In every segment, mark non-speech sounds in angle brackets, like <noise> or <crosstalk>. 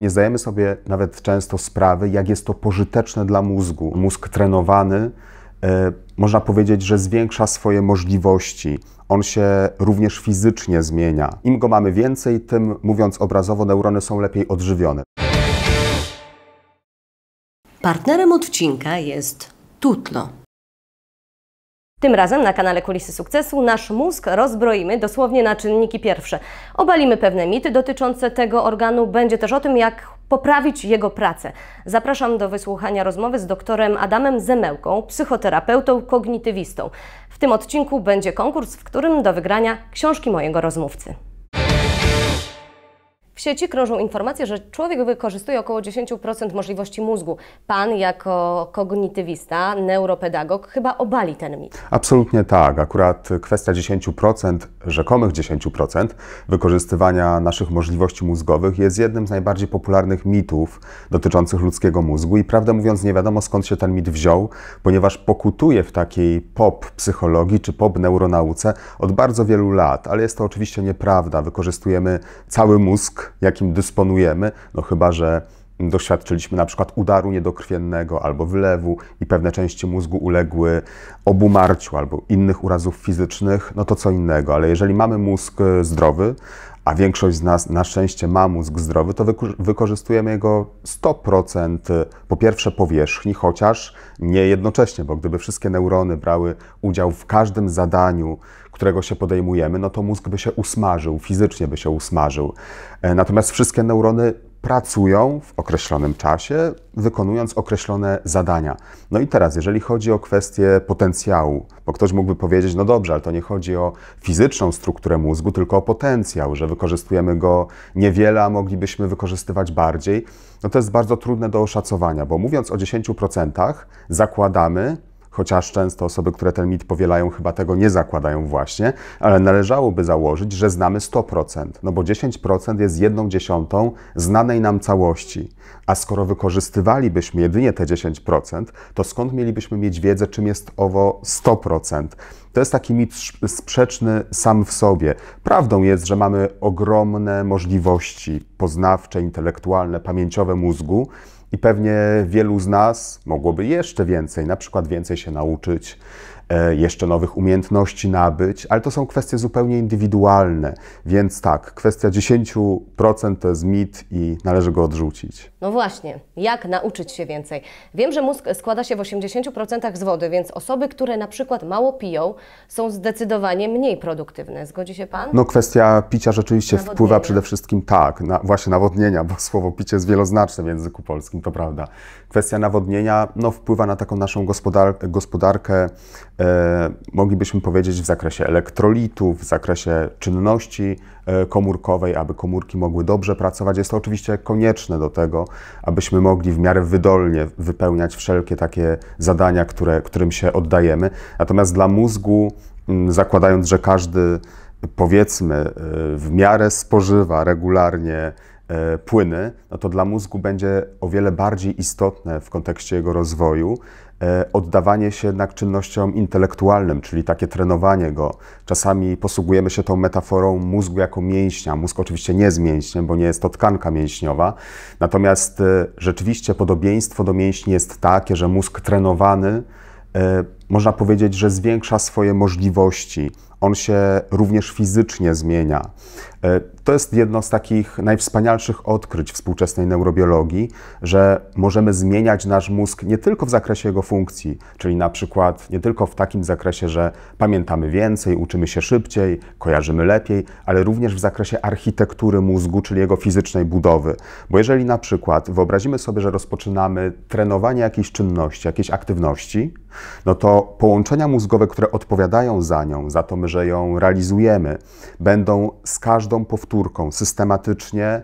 Nie zdajemy sobie nawet często sprawy, jak jest to pożyteczne dla mózgu. Mózg trenowany, e, można powiedzieć, że zwiększa swoje możliwości. On się również fizycznie zmienia. Im go mamy więcej, tym, mówiąc obrazowo, neurony są lepiej odżywione. Partnerem odcinka jest Tutlo. Tym razem na kanale Kulisy Sukcesu nasz mózg rozbroimy dosłownie na czynniki pierwsze. Obalimy pewne mity dotyczące tego organu, będzie też o tym, jak poprawić jego pracę. Zapraszam do wysłuchania rozmowy z doktorem Adamem Zemełką, psychoterapeutą kognitywistą. W tym odcinku będzie konkurs, w którym do wygrania książki mojego rozmówcy. W sieci krążą informacje, że człowiek wykorzystuje około 10% możliwości mózgu. Pan jako kognitywista, neuropedagog chyba obali ten mit. Absolutnie tak. Akurat kwestia 10%, rzekomych 10% wykorzystywania naszych możliwości mózgowych jest jednym z najbardziej popularnych mitów dotyczących ludzkiego mózgu i prawdę mówiąc nie wiadomo skąd się ten mit wziął, ponieważ pokutuje w takiej pop psychologii czy pop neuronauce od bardzo wielu lat, ale jest to oczywiście nieprawda. Wykorzystujemy cały mózg jakim dysponujemy, no chyba że doświadczyliśmy na przykład udaru niedokrwiennego albo wylewu i pewne części mózgu uległy obumarciu albo innych urazów fizycznych, no to co innego, ale jeżeli mamy mózg e, zdrowy, a większość z nas na szczęście ma mózg zdrowy, to wykorzystujemy jego 100% y, po pierwsze powierzchni, chociaż nie jednocześnie, bo gdyby wszystkie neurony brały udział w każdym zadaniu, którego się podejmujemy, no to mózg by się usmażył, fizycznie by się usmażył. E, natomiast wszystkie neurony pracują w określonym czasie, wykonując określone zadania. No i teraz, jeżeli chodzi o kwestię potencjału, bo ktoś mógłby powiedzieć, no dobrze, ale to nie chodzi o fizyczną strukturę mózgu, tylko o potencjał, że wykorzystujemy go niewiele, a moglibyśmy wykorzystywać bardziej. No to jest bardzo trudne do oszacowania, bo mówiąc o 10%, zakładamy, chociaż często osoby, które ten mit powielają, chyba tego nie zakładają właśnie, ale należałoby założyć, że znamy 100%, no bo 10% jest jedną dziesiątą znanej nam całości. A skoro wykorzystywalibyśmy jedynie te 10%, to skąd mielibyśmy mieć wiedzę, czym jest owo 100%? To jest taki mit sprzeczny sam w sobie. Prawdą jest, że mamy ogromne możliwości poznawcze, intelektualne, pamięciowe mózgu, i pewnie wielu z nas mogłoby jeszcze więcej, na przykład więcej się nauczyć, E, jeszcze nowych umiejętności nabyć, ale to są kwestie zupełnie indywidualne. Więc tak, kwestia 10% to jest mit i należy go odrzucić. No właśnie, jak nauczyć się więcej? Wiem, że mózg składa się w 80% z wody, więc osoby, które na przykład mało piją, są zdecydowanie mniej produktywne. Zgodzi się Pan? No kwestia picia rzeczywiście nawodnienia. wpływa przede wszystkim tak, na, właśnie nawodnienia, bo <laughs> słowo picie jest wieloznaczne w języku polskim, to prawda. Kwestia nawodnienia no, wpływa na taką naszą gospodar gospodarkę E, moglibyśmy powiedzieć w zakresie elektrolitów, w zakresie czynności e, komórkowej, aby komórki mogły dobrze pracować. Jest to oczywiście konieczne do tego, abyśmy mogli w miarę wydolnie wypełniać wszelkie takie zadania, które, którym się oddajemy. Natomiast dla mózgu, zakładając, że każdy powiedzmy e, w miarę spożywa regularnie płyny, no to dla mózgu będzie o wiele bardziej istotne w kontekście jego rozwoju E, oddawanie się jednak czynnościom intelektualnym, czyli takie trenowanie go. Czasami posługujemy się tą metaforą mózgu jako mięśnia. Mózg oczywiście nie jest mięśniem, bo nie jest to tkanka mięśniowa. Natomiast e, rzeczywiście podobieństwo do mięśni jest takie, że mózg trenowany e, można powiedzieć, że zwiększa swoje możliwości. On się również fizycznie zmienia. E, to jest jedno z takich najwspanialszych odkryć współczesnej neurobiologii, że możemy zmieniać nasz mózg nie tylko w zakresie jego funkcji, czyli na przykład nie tylko w takim zakresie, że pamiętamy więcej, uczymy się szybciej, kojarzymy lepiej, ale również w zakresie architektury mózgu, czyli jego fizycznej budowy. Bo jeżeli na przykład wyobrazimy sobie, że rozpoczynamy trenowanie jakiejś czynności, jakiejś aktywności, no to połączenia mózgowe, które odpowiadają za nią, za to, że ją realizujemy, będą z każdą powtórką systematycznie,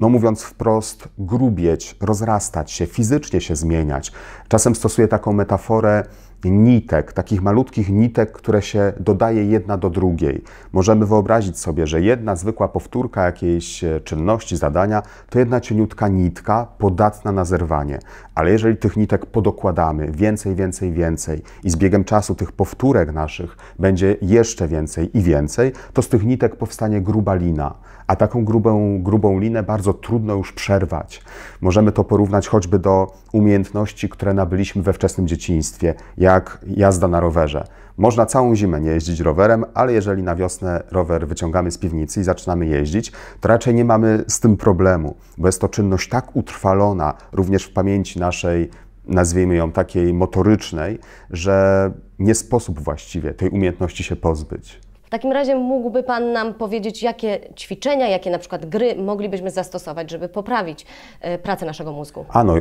no mówiąc wprost, grubieć, rozrastać się, fizycznie się zmieniać. Czasem stosuję taką metaforę, nitek, takich malutkich nitek, które się dodaje jedna do drugiej. Możemy wyobrazić sobie, że jedna zwykła powtórka jakiejś e, czynności, zadania to jedna cieniutka nitka podatna na zerwanie. Ale jeżeli tych nitek podokładamy więcej, więcej, więcej i z biegiem czasu tych powtórek naszych będzie jeszcze więcej i więcej, to z tych nitek powstanie gruba lina. A taką grubą, grubą linę bardzo trudno już przerwać. Możemy to porównać choćby do umiejętności, które nabyliśmy we wczesnym dzieciństwie jak jazda na rowerze. Można całą zimę nie jeździć rowerem, ale jeżeli na wiosnę rower wyciągamy z piwnicy i zaczynamy jeździć, to raczej nie mamy z tym problemu, bo jest to czynność tak utrwalona również w pamięci naszej, nazwijmy ją takiej motorycznej, że nie sposób właściwie tej umiejętności się pozbyć. W takim razie mógłby Pan nam powiedzieć, jakie ćwiczenia, jakie na przykład gry moglibyśmy zastosować, żeby poprawić e, pracę naszego mózgu? A no,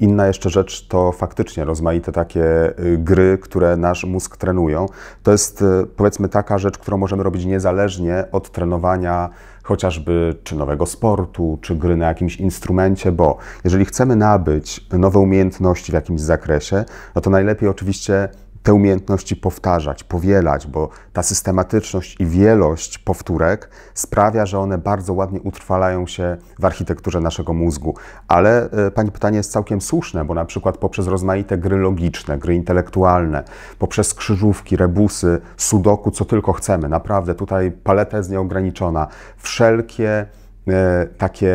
inna jeszcze rzecz to faktycznie rozmaite takie y, gry, które nasz mózg trenują. To jest y, powiedzmy taka rzecz, którą możemy robić niezależnie od trenowania chociażby czy nowego sportu, czy gry na jakimś instrumencie, bo jeżeli chcemy nabyć nowe umiejętności w jakimś zakresie, no to najlepiej oczywiście te umiejętności powtarzać, powielać, bo ta systematyczność i wielość powtórek sprawia, że one bardzo ładnie utrwalają się w architekturze naszego mózgu. Ale e, Pani pytanie jest całkiem słuszne, bo na przykład poprzez rozmaite gry logiczne, gry intelektualne, poprzez krzyżówki, rebusy, sudoku, co tylko chcemy, naprawdę tutaj paleta jest nieograniczona, wszelkie e, takie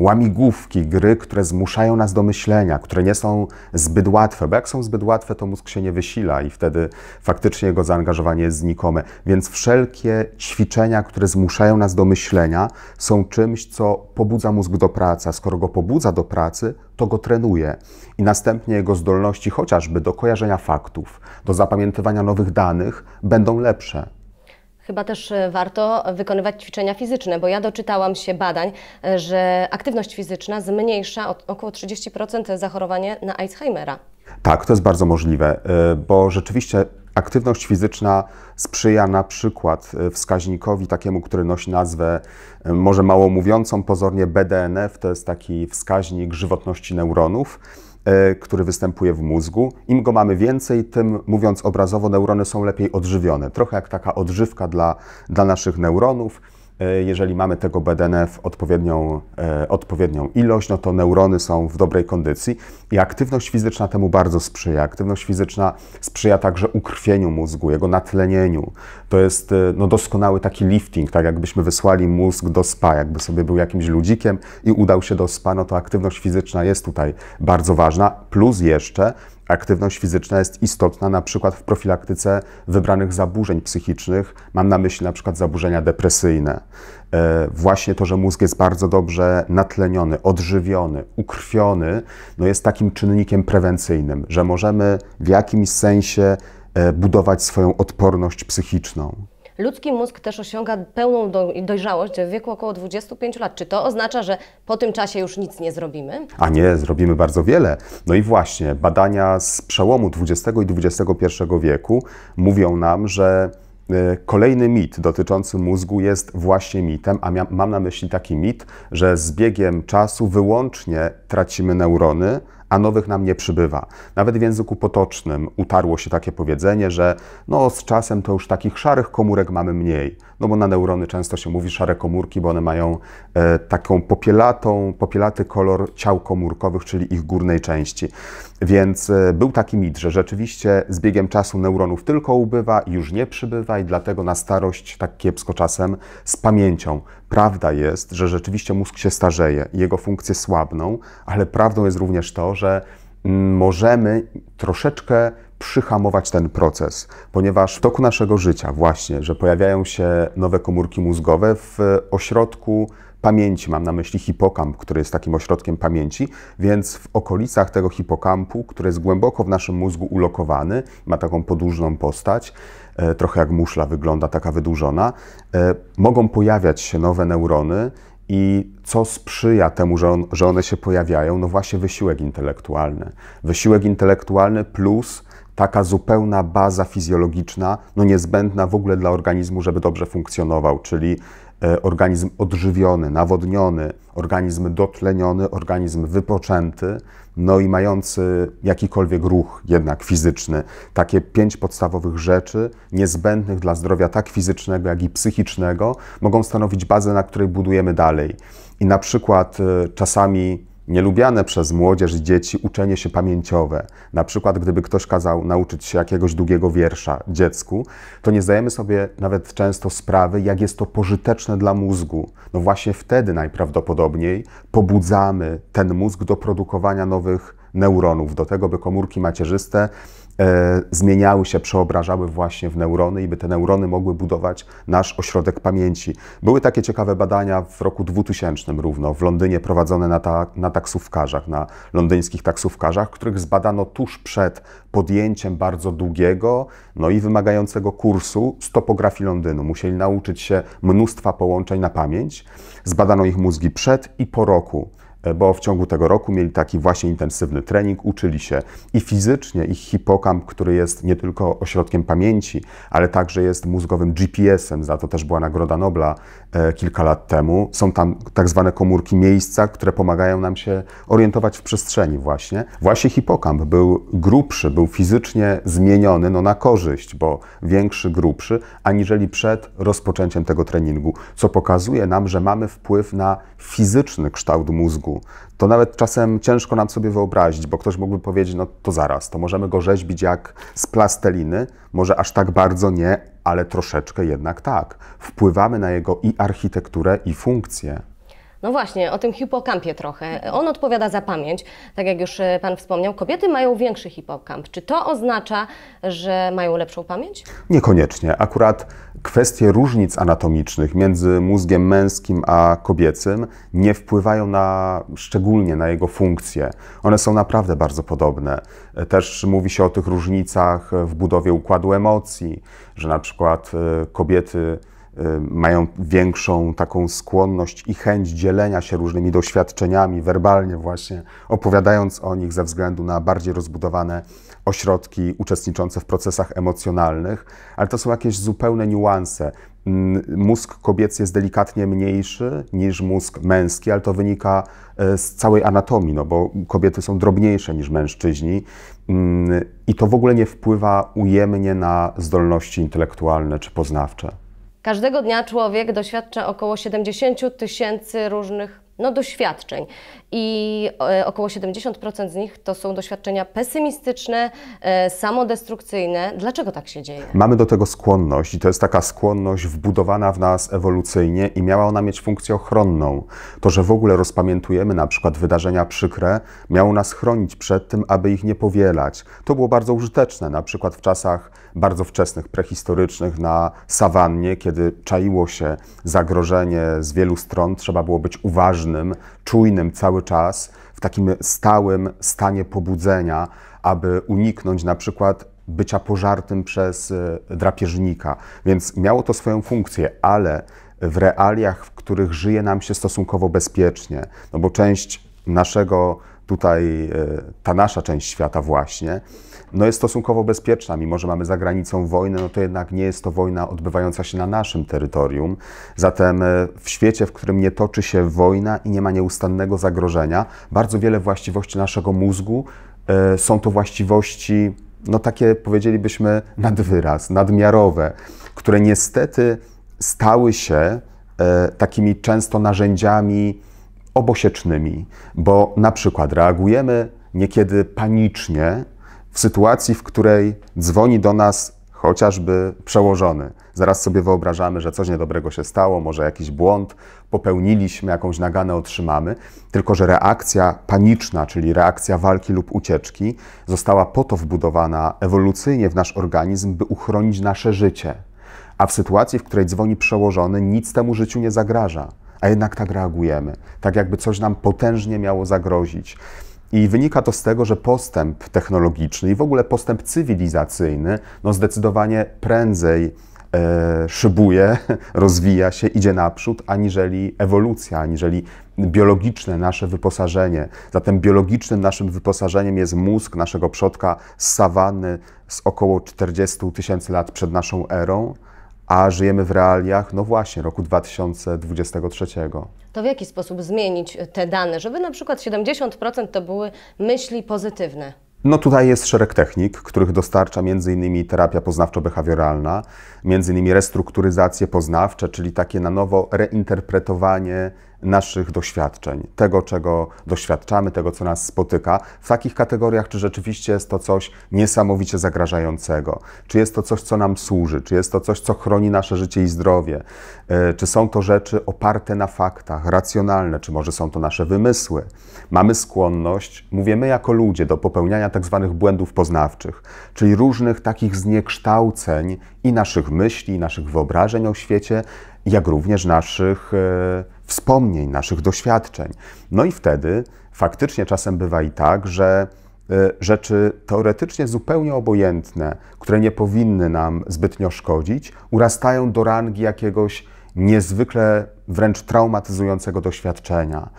łamigłówki, gry, które zmuszają nas do myślenia, które nie są zbyt łatwe, bo jak są zbyt łatwe, to mózg się nie wysila i wtedy faktycznie jego zaangażowanie jest znikome. Więc wszelkie ćwiczenia, które zmuszają nas do myślenia, są czymś, co pobudza mózg do pracy. A skoro go pobudza do pracy, to go trenuje i następnie jego zdolności chociażby do kojarzenia faktów, do zapamiętywania nowych danych będą lepsze chyba też e, warto wykonywać ćwiczenia fizyczne, bo ja doczytałam się badań, e, że aktywność fizyczna zmniejsza około 30% zachorowanie na Alzheimera. Tak, to jest bardzo możliwe, e, bo rzeczywiście aktywność fizyczna sprzyja na przykład wskaźnikowi takiemu, który nosi nazwę może mało mówiącą pozornie BDNF, to jest taki wskaźnik żywotności neuronów E, który występuje w mózgu. Im go mamy więcej, tym mówiąc obrazowo, neurony są lepiej odżywione. Trochę jak taka odżywka dla, dla naszych neuronów. E, jeżeli mamy tego BDNF odpowiednią, e, odpowiednią ilość, no to neurony są w dobrej kondycji i aktywność fizyczna temu bardzo sprzyja. Aktywność fizyczna sprzyja także ukrwieniu mózgu, jego natlenieniu. To jest e, no, doskonały taki lifting, tak jakbyśmy wysłali mózg do spa, jakby sobie był jakimś ludzikiem i udał się do spa, no to aktywność fizyczna jest tutaj bardzo ważna. Plus jeszcze aktywność fizyczna jest istotna na przykład w profilaktyce wybranych zaburzeń psychicznych. Mam na myśli na przykład zaburzenia depresyjne. E, właśnie to, że mózg jest bardzo dobrze natleniony, odżywiony, ukrwiony, no jest takim czynnikiem prewencyjnym, że możemy w jakimś sensie e, budować swoją odporność psychiczną ludzki mózg też osiąga pełną dojrzałość w wieku około 25 lat. Czy to oznacza, że po tym czasie już nic nie zrobimy? A nie, zrobimy bardzo wiele. No i właśnie, badania z przełomu XX i XXI wieku mówią nam, że E, kolejny mit dotyczący mózgu jest właśnie mitem, a mam na myśli taki mit, że z biegiem czasu wyłącznie tracimy neurony, a nowych nam nie przybywa. Nawet w języku potocznym utarło się takie powiedzenie, że no, z czasem to już takich szarych komórek mamy mniej no bo na neurony często się mówi szare komórki, bo one mają e, taką popielatą, popielaty kolor ciał komórkowych, czyli ich górnej części. Więc e, był taki mit, że rzeczywiście z biegiem czasu neuronów tylko ubywa, już nie przybywa i dlatego na starość tak kiepsko czasem z pamięcią. Prawda jest, że rzeczywiście mózg się starzeje, jego funkcje słabną, ale prawdą jest również to, że mm, możemy troszeczkę przyhamować ten proces, ponieważ w toku naszego życia właśnie, że pojawiają się nowe komórki mózgowe w ośrodku pamięci, mam na myśli hipokamp, który jest takim ośrodkiem pamięci, więc w okolicach tego hipokampu, który jest głęboko w naszym mózgu ulokowany, ma taką podłużną postać, e, trochę jak muszla wygląda, taka wydłużona, e, mogą pojawiać się nowe neurony i co sprzyja temu, że, on, że one się pojawiają? No właśnie wysiłek intelektualny. Wysiłek intelektualny plus taka zupełna baza fizjologiczna, no niezbędna w ogóle dla organizmu, żeby dobrze funkcjonował, czyli E, organizm odżywiony, nawodniony, organizm dotleniony, organizm wypoczęty, no i mający jakikolwiek ruch jednak fizyczny. Takie pięć podstawowych rzeczy niezbędnych dla zdrowia tak fizycznego, jak i psychicznego mogą stanowić bazę, na której budujemy dalej. I na przykład e, czasami Nielubiane przez młodzież i dzieci uczenie się pamięciowe. Na przykład, gdyby ktoś kazał nauczyć się jakiegoś długiego wiersza dziecku, to nie zdajemy sobie nawet często sprawy, jak jest to pożyteczne dla mózgu. No właśnie wtedy najprawdopodobniej pobudzamy ten mózg do produkowania nowych neuronów, do tego, by komórki macierzyste E, zmieniały się, przeobrażały właśnie w neurony i by te neurony mogły budować nasz ośrodek pamięci. Były takie ciekawe badania w roku 2000 równo w Londynie prowadzone na, ta, na taksówkarzach, na londyńskich taksówkarzach, których zbadano tuż przed podjęciem bardzo długiego, no i wymagającego kursu z topografii Londynu. Musieli nauczyć się mnóstwa połączeń na pamięć. Zbadano ich mózgi przed i po roku. E, bo w ciągu tego roku mieli taki właśnie intensywny trening, uczyli się i fizycznie ich hipokamp, który jest nie tylko ośrodkiem pamięci, ale także jest mózgowym GPS-em, za to też była Nagroda Nobla E, kilka lat temu. Są tam tak zwane komórki miejsca, które pomagają nam się orientować w przestrzeni właśnie. Właśnie hipokamp był grubszy, był fizycznie zmieniony no, na korzyść, bo większy, grubszy, aniżeli przed rozpoczęciem tego treningu, co pokazuje nam, że mamy wpływ na fizyczny kształt mózgu. To nawet czasem ciężko nam sobie wyobrazić, bo ktoś mógłby powiedzieć, no to zaraz, to możemy go rzeźbić jak z plasteliny, może aż tak bardzo nie, ale troszeczkę jednak tak. Wpływamy na jego i architekturę, i funkcję. No właśnie, o tym hipokampie trochę. On odpowiada za pamięć, tak jak już e, Pan wspomniał. Kobiety mają większy hipokamp. Czy to oznacza, że mają lepszą pamięć? Niekoniecznie. Akurat kwestie różnic anatomicznych między mózgiem męskim a kobiecym nie wpływają na, szczególnie na jego funkcje. One są naprawdę bardzo podobne. E, też mówi się o tych różnicach w budowie układu emocji, że na przykład e, kobiety Y, mają większą taką skłonność i chęć dzielenia się różnymi doświadczeniami, werbalnie właśnie, opowiadając o nich ze względu na bardziej rozbudowane ośrodki uczestniczące w procesach emocjonalnych, ale to są jakieś zupełne niuanse. Mm, mózg kobiecy jest delikatnie mniejszy niż mózg męski, ale to wynika e, z całej anatomii, no bo kobiety są drobniejsze niż mężczyźni mm, i to w ogóle nie wpływa ujemnie na zdolności intelektualne czy poznawcze. Każdego dnia człowiek doświadcza około 70 tysięcy różnych no, doświadczeń i e, około 70% z nich to są doświadczenia pesymistyczne, e, samodestrukcyjne. Dlaczego tak się dzieje? Mamy do tego skłonność i to jest taka skłonność wbudowana w nas ewolucyjnie i miała ona mieć funkcję ochronną. To, że w ogóle rozpamiętujemy na przykład wydarzenia przykre, miało nas chronić przed tym, aby ich nie powielać. To było bardzo użyteczne, na przykład w czasach bardzo wczesnych, prehistorycznych na sawannie, kiedy czaiło się zagrożenie z wielu stron, trzeba było być uważnym, czujnym cały cały czas w takim stałym stanie pobudzenia, aby uniknąć na przykład bycia pożartym przez y, drapieżnika. Więc miało to swoją funkcję, ale w realiach, w których żyje nam się stosunkowo bezpiecznie, no bo część naszego tutaj, y, ta nasza część świata właśnie, no jest stosunkowo bezpieczna, mimo że mamy za granicą wojnę, no to jednak nie jest to wojna odbywająca się na naszym terytorium. Zatem e, w świecie, w którym nie toczy się wojna i nie ma nieustannego zagrożenia, bardzo wiele właściwości naszego mózgu e, są to właściwości, no takie powiedzielibyśmy nadwyraz, nadmiarowe, które niestety stały się e, takimi często narzędziami obosiecznymi, bo na przykład reagujemy niekiedy panicznie w sytuacji, w której dzwoni do nas chociażby przełożony. Zaraz sobie wyobrażamy, że coś niedobrego się stało, może jakiś błąd popełniliśmy, jakąś naganę otrzymamy, tylko że reakcja paniczna, czyli reakcja walki lub ucieczki, została po to wbudowana ewolucyjnie w nasz organizm, by uchronić nasze życie. A w sytuacji, w której dzwoni przełożony, nic temu życiu nie zagraża, a jednak tak reagujemy, tak jakby coś nam potężnie miało zagrozić. I wynika to z tego, że postęp technologiczny i w ogóle postęp cywilizacyjny no zdecydowanie prędzej e, szybuje, <laughs> rozwija się, idzie naprzód, aniżeli ewolucja, aniżeli biologiczne nasze wyposażenie. Zatem biologicznym naszym wyposażeniem jest mózg naszego przodka z sawany z około 40 tysięcy lat przed naszą erą a żyjemy w realiach, no właśnie, roku 2023. To w jaki sposób zmienić e, te dane, żeby na przykład 70% to były myśli pozytywne? No tutaj jest szereg technik, których dostarcza m.in. terapia poznawczo-behawioralna, m.in. restrukturyzacje poznawcze, czyli takie na nowo reinterpretowanie naszych doświadczeń, tego, czego doświadczamy, tego, co nas spotyka, w takich kategoriach, czy rzeczywiście jest to coś niesamowicie zagrażającego, czy jest to coś, co nam służy, czy jest to coś, co chroni nasze życie i zdrowie, e, czy są to rzeczy oparte na faktach, racjonalne, czy może są to nasze wymysły. Mamy skłonność, mówię my jako ludzie, do popełniania tak zwanych błędów poznawczych, czyli różnych takich zniekształceń i naszych myśli, i naszych wyobrażeń o świecie, jak również naszych. Yy, wspomnień, naszych doświadczeń. No i wtedy faktycznie czasem bywa i tak, że e, rzeczy teoretycznie zupełnie obojętne, które nie powinny nam zbytnio szkodzić, urastają do rangi jakiegoś niezwykle wręcz traumatyzującego doświadczenia.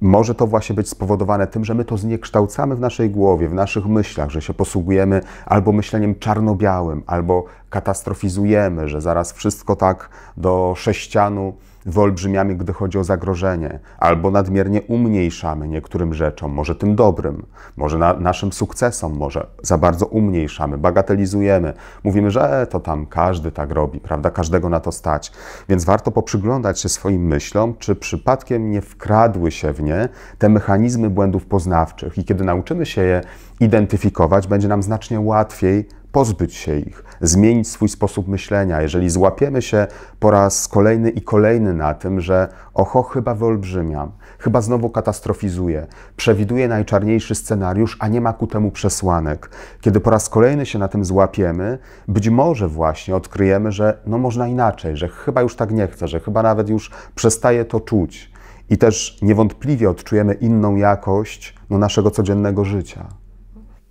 Może to właśnie być spowodowane tym, że my to zniekształcamy w naszej głowie, w naszych myślach, że się posługujemy albo myśleniem czarno-białym, albo katastrofizujemy, że zaraz wszystko tak do sześcianu wyolbrzymiamy, gdy chodzi o zagrożenie, albo nadmiernie umniejszamy niektórym rzeczom, może tym dobrym, może na, naszym sukcesom, może za bardzo umniejszamy, bagatelizujemy. Mówimy, że e, to tam każdy tak robi, prawda? Każdego na to stać. Więc warto poprzyglądać się swoim myślom, czy przypadkiem nie wkradły się w nie te mechanizmy błędów poznawczych. I kiedy nauczymy się je identyfikować, będzie nam znacznie łatwiej pozbyć się ich, zmienić swój sposób myślenia. Jeżeli złapiemy się po raz kolejny i kolejny na tym, że oho, chyba wyolbrzymiam, chyba znowu katastrofizuję, przewiduję najczarniejszy scenariusz, a nie ma ku temu przesłanek. Kiedy po raz kolejny się na tym złapiemy, być może właśnie odkryjemy, że no można inaczej, że chyba już tak nie chcę, że chyba nawet już przestaję to czuć. I też niewątpliwie odczujemy inną jakość no, naszego codziennego życia.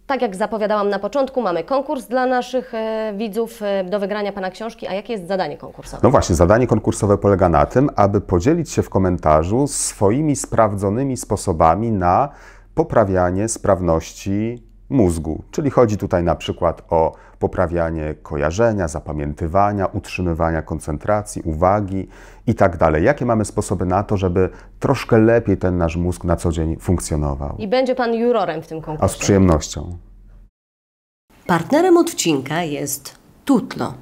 Tak jak zapowiadałam na początku, mamy konkurs dla naszych e, widzów e, do wygrania Pana książki. A jakie jest zadanie konkursowe? No właśnie, zadanie konkursowe polega na tym, aby podzielić się w komentarzu swoimi sprawdzonymi sposobami na poprawianie sprawności mózgu, czyli chodzi tutaj na przykład o poprawianie kojarzenia, zapamiętywania, utrzymywania koncentracji, uwagi itd. Tak Jakie mamy sposoby na to, żeby troszkę lepiej ten nasz mózg na co dzień funkcjonował? I będzie Pan jurorem w tym konkursie. A z przyjemnością. Partnerem odcinka jest Tutlo,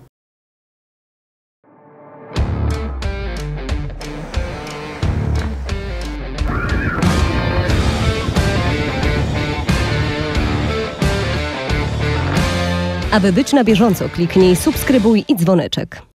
Aby być na bieżąco, kliknij subskrybuj i dzwoneczek.